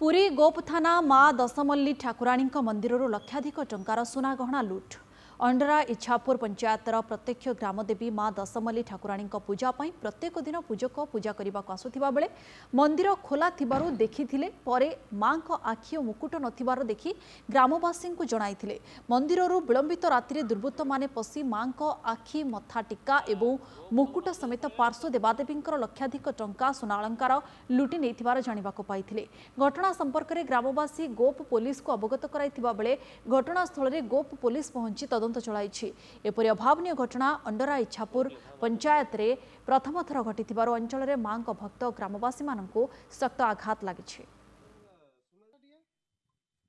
पुरी थाना मा दसमल्ली ठाकुराणीको लख्याधिक लक्षाधिक सुना गहना लुट ଅଣ୍ଡରା ଇଚ୍ଛାପୁର ପଞ୍ଚାୟତର ପ୍ରତ୍ୟକ୍ଷ ଗ୍ରାମଦେବୀ ମା ଦଶମଲ୍ଲୀ ଠାକୁରାଣୀଙ୍କ ପୂଜା ପାଇଁ ପ୍ରତ୍ୟେକ ଦିନ ପୂଜକ ପୂଜା କରିବାକୁ ଆସୁଥିବା ବେଳେ ମନ୍ଦିର ଖୋଲା ଥିବାରୁ ଦେଖିଥିଲେ ପରେ ମାଙ୍କ ଆଖି ଓ ମୁକୁଟ ନଥିବାର ଦେଖି ଗ୍ରାମବାସୀଙ୍କୁ ଜଣାଇଥିଲେ ମନ୍ଦିରରୁ ବିଳମ୍ବିତ ରାତିରେ ଦୁର୍ବୃତ୍ତମାନେ ପଶି ମାଙ୍କ ଆଖି ମଥା ଟିକା ଏବଂ ମୁକୁଟ ସମେତ ପାର୍ଶ୍ୱ ଦେବାଦେବୀଙ୍କର ଲକ୍ଷାଧିକ ଟଙ୍କା ସୁନାଳଙ୍କାର ଲୁଟି ନେଇଥିବାର ଜାଣିବାକୁ ପାଇଥିଲେ ଘଟଣା ସମ୍ପର୍କରେ ଗ୍ରାମବାସୀ ଗୋପ ପୋଲିସକୁ ଅବଗତ କରାଇଥିବା ବେଳେ ଘଟଣାସ୍ଥଳରେ ଗୋପ ପୋଲିସ ପହଞ୍ଚି ତଦନ୍ତ तदंत चलाई एपरी अभावन घटना अंडराई छापुर पंचायत प्रथम थर घटी अंचल में मां भक्त ग्रामवासी शक्त आघात लगी